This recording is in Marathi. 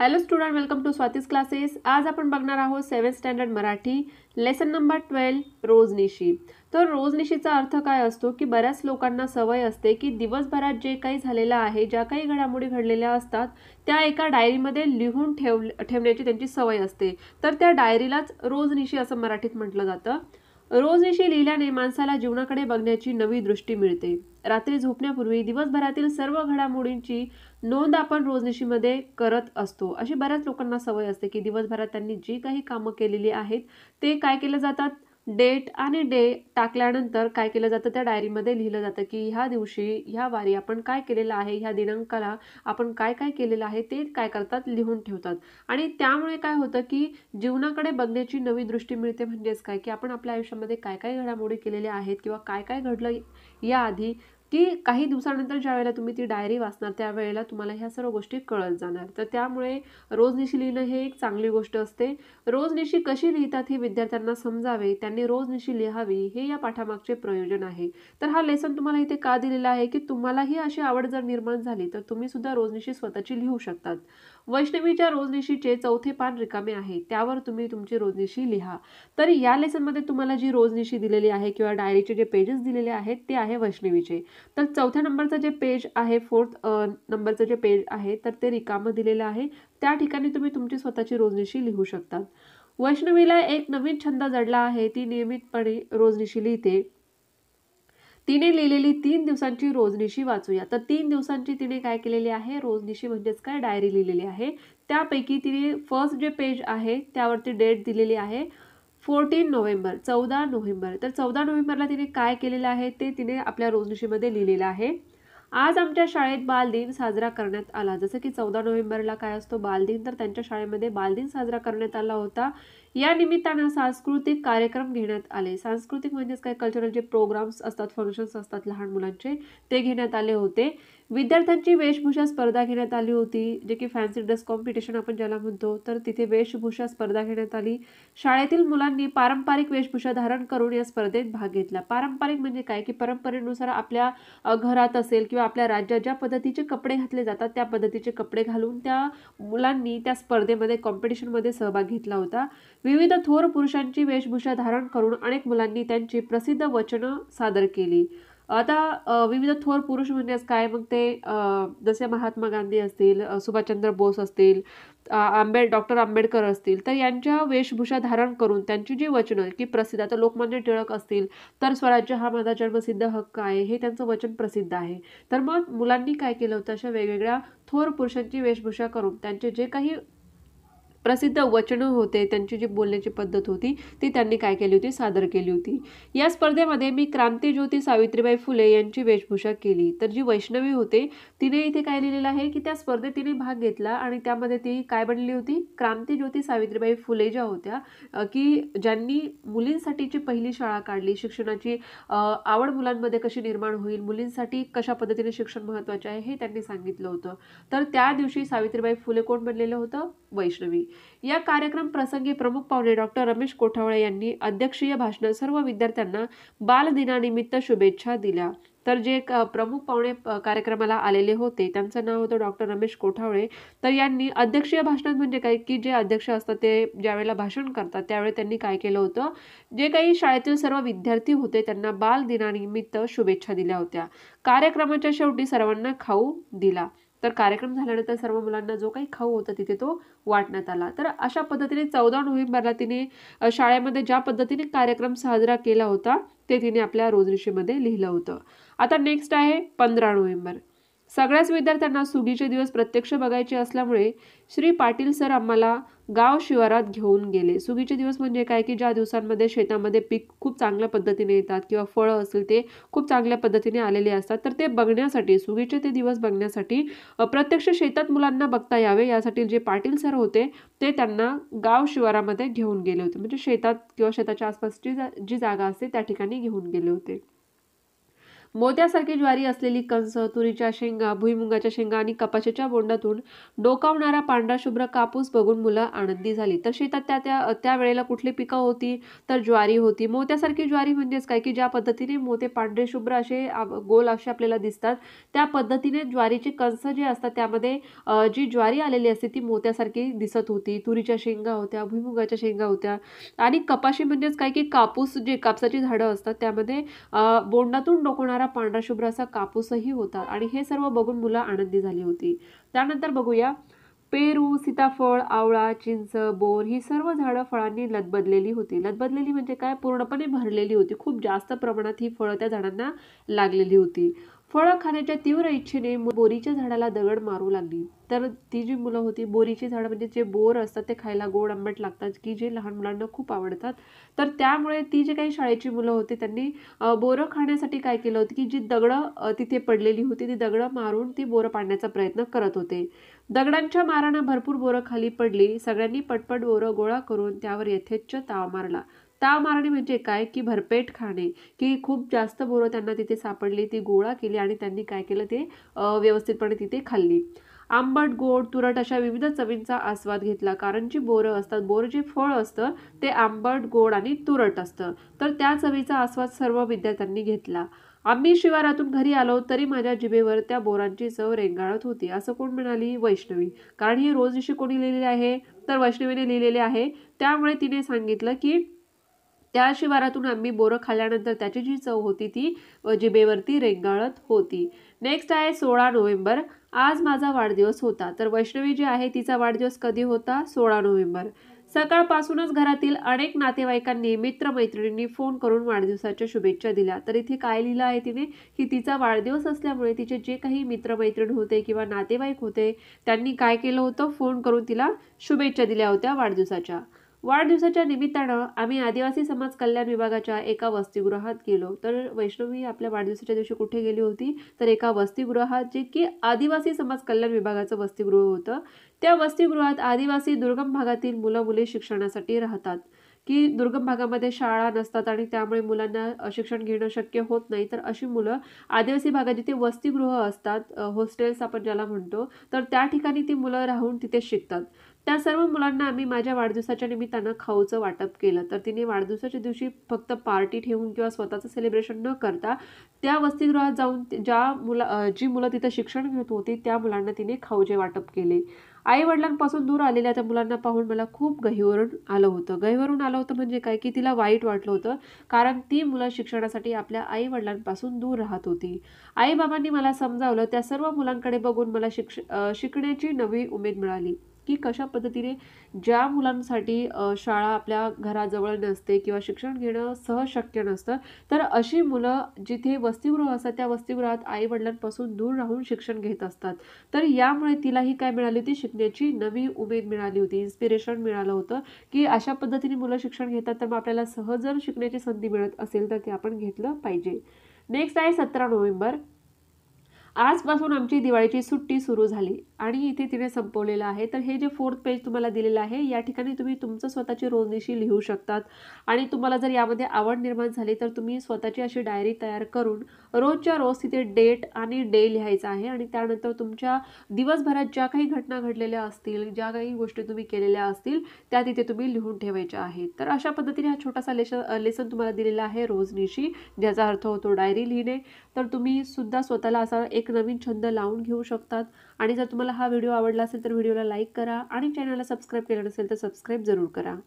hello student welcome to Swati's classes आज आपण बघणार आहोत seven standard Marathi lesson number twelve रोजनिशी तर रोजनिशीचा अर्थ काय असतो की बऱ्याच लोकांना सवय असते की दिवसभरात जे काही झालेलं आहे ज्या काही घडामोडी घडलेल्या असतात त्या एका डायरीमध्ये लिहून ठेव ठेवण्याची त्यांची सवय असते तर त्या डायरीलाच रोजनिशी असं मराठीत म्हटलं जातं रोजनिशी लिहिल्याने माणसाला जीवनाकडे बघण्याची नवी दृष्टी मिळते रात्री झोपण्यापूर्वी दिवसभरातील सर्व घडामोडींची नोंद आपण रोजनिशीमध्ये करत असतो अशी बऱ्याच लोकांना सवय असते की दिवसभरात त्यांनी जी काही कामं केलेली आहेत ते काय केलं जातात डेट आणि डे टाकल्यानंतर काय केलं जातं त्या डायरीमध्ये लिहिलं जातं की ह्या दिवशी ह्या वारी आपण काय केलेलं आहे ह्या दिनांकाला आपण काय काय केलेलं आहे ते काय करतात लिहून ठेवतात आणि त्यामुळे काय होतं की जीवनाकडे बघण्याची नवी दृष्टी मिळते म्हणजेच काय की आपण आपल्या आयुष्यामध्ये काय काय घडामोडी केलेल्या आहेत किंवा काय काय घडलं याआधी की काही दिवसानंतर ज्या वेळेला तुम्ही ती डायरी वाचणार त्यावेळेला तुम्हाला ह्या सर्व गोष्टी कळत जाणार तर त्यामुळे रोजनिशी लिहिणं हे एक चांगली गोष्ट असते रोजनिशी कशी लिहितात हे विद्यार्थ्यांना समजावे त्यांनी रोजनिशी लिहावी हे या पाठामागचे प्रयोजन आहे तर हा लेसन तुम्हाला इथे का दिलेला आहे की तुम्हालाही अशी आवड जर निर्माण झाली तर तुम्ही सुद्धा रोजनिशी स्वतःची लिहू शकतात वैष्णवीच्या रोजनिशीचे चौथे पान रिकामे आहे त्यावर तुम्ही तुमची रोजनिशी लिहा तर या लेसनमध्ये तुम्हाला जी रोजनिशी दिलेली आहे किंवा डायरीचे जे पेजेस दिलेले आहेत ते आहे वैष्णवीचे तर चौथ्या नंबरचं जे पेज आहे फोर्थ नंबरचं जे पेज आहे तर ते रिकामं दिलेलं आहे त्या ठिकाणी तुम्ही तुमची स्वतःची रोजनिशी लिहू शकतात वैष्णवीला एक नवीन छंद जडला आहे ती नियमितपणे रोजनिशी लिहिते तिने लिहिलेली तीन दिवसांची रोजनिशी वाचूया तर तीन दिवसांची तिने काय केलेली आहे रोजनिशी म्हणजेच काय डायरी लिहिलेली आहे त्यापैकी तिने फर्स्ट जे पेज आहे त्यावरती डेट दिलेली आहे फोर्टीन नोव्हेंबर चौदा नोव्हेंबर तर चौदा नोव्हेंबरला तिने काय केलेलं आहे ते तिने आपल्या रोजनिशीमध्ये लिहिलेलं आहे आज आमच्या शाळेत बालदिन साजरा करण्यात आला जसं की चौदा नोव्हेंबरला काय असतो बालदिन तर त्यांच्या शाळेमध्ये बालदिन साजरा करण्यात आला होता या निमित्तानं सांस्कृतिक कार्यक्रम घेण्यात आले सांस्कृतिक म्हणजेच काही कल्चरल जे प्रोग्राम्स असतात फंक्शन्स असतात लहान मुलांचे ते घेण्यात आले होते विद्यार्थ्यांची वेशभूषा स्पर्धा घेण्यात आली होती जे की फॅन्सी ड्रेस कॉम्पिटिशन आपण ज्याला म्हणतो तर तिथे वेशभूषा स्पर्धा घेण्यात आली शाळेतील मुलांनी पारंपरिक वेशभूषा धारण करून या स्पर्धेत भाग घेतला पारंपरिक म्हणजे काय की परंपरेनुसार आपल्या घरात असेल किंवा आपल्या राज्यात ज्या पद्धतीचे कपडे घातले जातात त्या पद्धतीचे कपडे घालून त्या मुलांनी त्या स्पर्धेमध्ये कॉम्पिटिशनमध्ये सहभाग घेतला होता विविध थोर पुरुषांची वेशभूषा धारण करून अनेक मुलांनी त्यांची प्रसिद्ध वचनं सादर केली आता विविध थोर पुरुष म्हणजेच काय मग ते जसे महात्मा गांधी असतील सुभाषचंद्र बोस असतील आंबेड डॉक्टर आंबेडकर असतील तर यांच्या वेशभूषा धारण करून त्यांची जी वचनं की प्रसिद्ध आता लोकमान्य टिळक असतील तर स्वराज्य हा माझा जन्मसिद्ध हक्क आहे हे त्यांचं वचन प्रसिद्ध आहे तर मग मुलांनी काय केलं होतं अशा वेगवेगळ्या थोर पुरुषांची वेशभूषा करून त्यांचे जे काही प्रसिद्ध वचनं होते त्यांची जी बोलण्याची पद्धत होती ती त्यांनी काय केली होती सादर केली होती या स्पर्धेमध्ये मी क्रांतीज्योती सावित्रीबाई फुले यांची वेशभूषा केली तर जी वैष्णवी होते तिने इथे काय लिहिलेलं आहे की त्या स्पर्धेत तिने भाग घेतला आणि त्यामध्ये ती काय बनली होती क्रांतीज्योती सावित्रीबाई फुले ज्या होत्या की ज्यांनी मुलींसाठीची पहिली शाळा काढली शिक्षणाची आवड मुलांमध्ये कशी निर्माण होईल मुलींसाठी कशा पद्धतीने शिक्षण महत्त्वाचे आहे हे त्यांनी सांगितलं होतं तर त्या दिवशी सावित्रीबाई फुले कोण बनलेलं होतं वैष्णवी या कार्यक्रम प्रसंगी प्रमुख पाहुणे डॉक्टर रमेश कोठावळे यांनी अध्यक्षीय भाषणात सर्व विद्यार्थ्यांना बालदिनानिमित्त शुभेच्छा दिल्या तर जे प्रमुख पाहुणे कार्यक्रमाला आलेले होते त्यांचं नाव होतं डॉक्टर रमेश कोठावळे तर यांनी अध्यक्षीय भाषणात म्हणजे काय की जे अध्यक्ष असतात ते ज्यावेळेला भाषण करतात त्यावेळी त्यांनी काय केलं होतं जे काही शाळेतील सर्व विद्यार्थी होते त्यांना बाल दिनानिमित्त शुभेच्छा दिल्या होत्या कार्यक्रमाच्या शेवटी सर्वांना खाऊ दिला तर कार्यक्रम झाल्यानंतर सर्व मुलांना जो काही खाऊ होता तिथे तो वाटण्यात आला तर अशा पद्धतीने चौदा नोव्हेंबरला तिने शाळेमध्ये ज्या पद्धतीने कार्यक्रम साजरा केला होता ते तिने आपल्या रोजनिशीमध्ये लिहिलं होतं आता नेक्स्ट आहे पंधरा नोव्हेंबर सगळ्याच विद्यार्थ्यांना सुगीचे दिवस प्रत्यक्ष बघायचे असल्यामुळे श्री पाटील सर आम्हाला गाव शिवारात घेऊन गेले सुगीचे दिवस म्हणजे काय की ज्या दिवसांमध्ये शेतामध्ये पीक खूप चांगल्या पद्धतीने येतात किंवा फळं असेल ते खूप चांगल्या पद्धतीने आलेले असतात तर ते बघण्यासाठी सुगीचे ते दिवस बघण्यासाठी प्रत्यक्ष शेतात मुलांना बघता यावे यासाठी जे पाटील सर होते ते त्यांना गाव शिवारामध्ये घेऊन गेले होते म्हणजे शेतात किंवा शेताच्या आसपासची जी जागा असते त्या ठिकाणी घेऊन गेले होते मोत्यासारखी ज्वारी असलेली कंस तुरीच्या शेंगा भुईमुंगाच्या शेंगा आणि कपाशीच्या बोंडातून डोकावणारा पांढरा शुभ्र कापूस बघून मुलं आनंदी झाली तर शेतात त्या त्या त्यावेळेला कुठली पिकं होती तर ज्वारी होती मोत्यासारखी ज्वारी म्हणजेच काय की ज्या पद्धतीने मोते पांढरे शुभ्र असे गोल असे आपल्याला दिसतात त्या पद्धतीने ज्वारीचे कंस जे असतात त्यामध्ये जी ज्वारी आलेली असते ती मोत्यासारखी दिसत होती तुरीच्या शेंगा होत्या भुईमुगाच्या शेंगा होत्या आणि कपाशी म्हणजेच काय की कापूस जे कापसाची झाडं असतात त्यामध्ये बोंडातून डोकवणार पांढरा पांढराशुभ्र असा कापूसही होता आणि हे सर्व बघून मुलं आनंदी झाली होती त्यानंतर बघूया पेरू सीताफळ आवळा चिंच बोर ही सर्व झाडं फळांनी लदबदलेली होती लदबदलेली म्हणजे काय पूर्णपणे भरलेली होती खूप जास्त प्रमाणात ही फळं त्या झाडांना लागलेली होती फळं खाण्याच्या तीव्र इच्छेने बोरीच्या झाडाला दगड मारू लागली तर ती जी मुलं होती बोरीची झाडं म्हणजे जे बोर असतात ते खायला गोड आंबट लागतात की जे लहान मुलांना खूप आवडतात तर त्यामुळे ती जे काही शाळेची मुलं होती त्यांनी बोरं खाण्यासाठी काय केलं होतं की जी दगडं तिथे पडलेली होती ती दगडं मारून ती बोरं पाडण्याचा प्रयत्न करत होते दगडांच्या मारानं भरपूर बोरं खाली पडली सगळ्यांनी पटपट बोरं गोळा करून त्यावर यथेच्छ ताव मारला ताव मारणे म्हणजे काय की भरपेट खाणे की खूप जास्त बोरं त्यांना तिथे सापडली ती गोळा केली आणि त्यांनी काय केलं ते व्यवस्थितपणे तिथे खाल्ली आंबट गोड तुरट अशा विविध चवींचा आस्वाद घेतला कारण जी बोरं असतात बोर जे फळ असतं ते आंबट गोड आणि तुरट असतं तर त्या चवीचा आस्वाद सर्व विद्यार्थ्यांनी घेतला आम्ही शिवारातून घरी आलो तरी माझ्या जिभेवर त्या बोरांची चव रेंगाळत होती असं कोण म्हणाली वैष्णवी कारण ही अशी कोणी लिहिलेली आहे तर वैष्णवीने लिहिलेले आहे त्यामुळे तिने सांगितलं की त्या शिवारातून आम्ही बोरं खाल्ल्यानंतर त्याची जी चव होती ती जिबेवरती रेंगाळत होती नेक्स्ट आहे सोळा नोव्हेंबर आज माझा वाढदिवस होता तर वैष्णवी जी आहे तिचा वाढदिवस कधी होता सोळा नोव्हेंबर सकाळपासूनच घरातील अनेक नातेवाईकांनी मित्रमैत्रिणींनी फोन करून वाढदिवसाच्या शुभेच्छा दिल्या तर इथे काय लिहिलं आहे तिने की तिचा वाढदिवस असल्यामुळे तिचे जे काही मित्रमैत्रीण होते किंवा नातेवाईक होते त्यांनी काय केलं होतं फोन करून तिला शुभेच्छा दिल्या होत्या वाढदिवसाच्या वाढदिवसाच्या निमित्तानं आम्ही आदिवासी समाज कल्याण विभागाच्या एका वसतिगृहात गेलो तर वैष्णवी आपल्या वाढदिवसाच्या दिवशी कुठे गेली होती तर एका वसतिगृहात जे की आदिवासी समाज कल्याण विभागाचं वसतिगृह होतं त्या वसतिगृहात आदिवासी दुर्गम भागातील मुलं मुले शिक्षणासाठी राहतात की दुर्गम भागामध्ये शाळा नसतात आणि त्यामुळे मुलांना शिक्षण घेणं शक्य होत नाही तर अशी मुलं आदिवासी भागात जिथे वसतिगृह असतात हॉस्टेल्स आपण ज्याला म्हणतो तर त्या ठिकाणी ती मुलं राहून तिथे शिकतात त्या सर्व मुलांना आम्ही माझ्या वाढदिवसाच्या निमित्तानं खाऊचं वाटप केलं तर तिने वाढदिवसाच्या दिवशी फक्त पार्टी ठेवून किंवा स्वतःचं सेलिब्रेशन न करता त्या वसतिगृहात जाऊन ज्या मुला जी मुलं तिथं शिक्षण घेत होती त्या मुलांना तिने खाऊचे वाटप केले आई वडिलांपासून दूर आलेल्या त्या मुलांना पाहून मला खूप गहिवरून आलं होतं गहिवरून आलं होतं म्हणजे काय की तिला वाईट वाटलं होतं कारण ती मुलं शिक्षणासाठी आपल्या आई वडिलांपासून दूर राहत होती आई बाबांनी मला समजावलं त्या सर्व मुलांकडे बघून मला शिक्ष शिकण्याची नवी उमेद मिळाली की कशा पद्धतीने ज्या मुलांसाठी शाळा आपल्या घराजवळ नसते किंवा शिक्षण घेणं सहज शक्य नसतं तर अशी मुलं जिथे वसतिगृह असतात त्या वसतिगृहात आई वडिलांपासून दूर राहून शिक्षण घेत असतात तर यामुळे तिलाही काय मिळाली होती शिकण्याची नवी उमेद मिळाली होती इन्स्पिरेशन मिळालं होतं की अशा पद्धतीने मुलं शिक्षण घेतात तर मग आपल्याला सहज जर शिकण्याची संधी मिळत असेल तर ते आपण घेतलं पाहिजे नेक्स्ट आहे सतरा नोव्हेंबर आजपासून आमची दिवाळीची सुट्टी सुरू झाली आणि इथे तिने संपवलेलं आहे तर हे जे फोर्थ पेज तुम्हाला दिलेलं आहे या ठिकाणी तुम्ही तुमचं स्वतःची रोजनिशी लिहू शकतात आणि तुम्हाला जर यामध्ये आवड निर्माण झाली तर तुम्ही स्वतःची अशी डायरी तयार करून रोजच्या रोज तिथे डेट आणि डे लिहायचा आहे आणि त्यानंतर तुमच्या दिवसभरात ज्या काही घटना घडलेल्या असतील ज्या काही गोष्टी तुम्ही केलेल्या असतील त्या तिथे तुम्ही लिहून ठेवायच्या आहेत तर अशा पद्धतीने हा छोटासा लेसन लेसन तुम्हाला दिलेला आहे रोजनिशी ज्याचा अर्थ होतो डायरी लिहिणे तर तुम्ही सुद्धा स्वतःला असा एक नवीन छंद लावून घेऊ शकतात आणि जर तुम्हाला तुम्हाला हा व्हिडिओ आवडला असेल तर व्हिडिओला लाईक करा आणि चॅनलला सबस्क्राईब केलं नसेल तर सबस्क्राईब जरूर करा